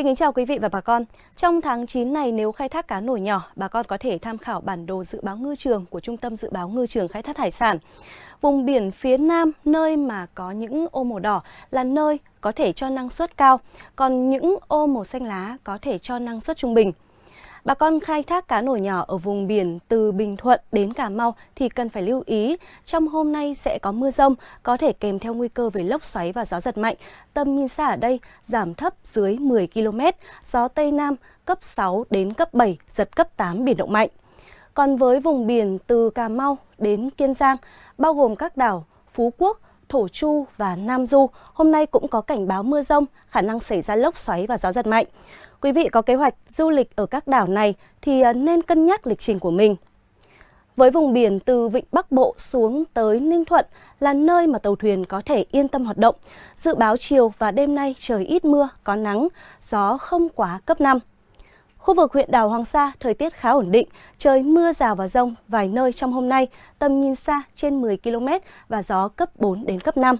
Xin kính chào quý vị và bà con. Trong tháng 9 này nếu khai thác cá nổi nhỏ, bà con có thể tham khảo bản đồ dự báo ngư trường của Trung tâm Dự báo Ngư trường Khai thác Hải sản. Vùng biển phía Nam, nơi mà có những ô màu đỏ là nơi có thể cho năng suất cao, còn những ô màu xanh lá có thể cho năng suất trung bình. Bà con khai thác cá nổi nhỏ ở vùng biển từ Bình Thuận đến Cà Mau thì cần phải lưu ý. Trong hôm nay sẽ có mưa rông, có thể kèm theo nguy cơ về lốc xoáy và gió giật mạnh. Tầm nhìn xa ở đây giảm thấp dưới 10 km, gió Tây Nam cấp 6 đến cấp 7, giật cấp 8 biển động mạnh. Còn với vùng biển từ Cà Mau đến Kiên Giang, bao gồm các đảo Phú Quốc, Thổ Chu và Nam Du hôm nay cũng có cảnh báo mưa rông, khả năng xảy ra lốc xoáy và gió giật mạnh. Quý vị có kế hoạch du lịch ở các đảo này thì à, nên cân nhắc lịch trình của mình. Với vùng biển từ Vịnh Bắc Bộ xuống tới Ninh Thuận là nơi mà tàu thuyền có thể yên tâm hoạt động. Dự báo chiều và đêm nay trời ít mưa, có nắng, gió không quá cấp 5. Khu vực huyện đảo Hoàng Sa thời tiết khá ổn định, trời mưa rào và rông vài nơi trong hôm nay, tầm nhìn xa trên 10 km và gió cấp 4 đến cấp 5.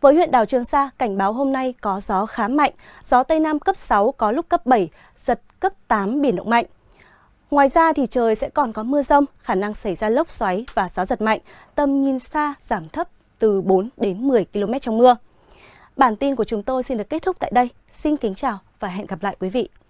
Với huyện đảo Trường Sa, cảnh báo hôm nay có gió khá mạnh, gió Tây Nam cấp 6 có lúc cấp 7, giật cấp 8 biển động mạnh. Ngoài ra thì trời sẽ còn có mưa rông, khả năng xảy ra lốc xoáy và gió giật mạnh, tầm nhìn xa giảm thấp từ 4 đến 10 km trong mưa. Bản tin của chúng tôi xin được kết thúc tại đây. Xin kính chào và hẹn gặp lại quý vị.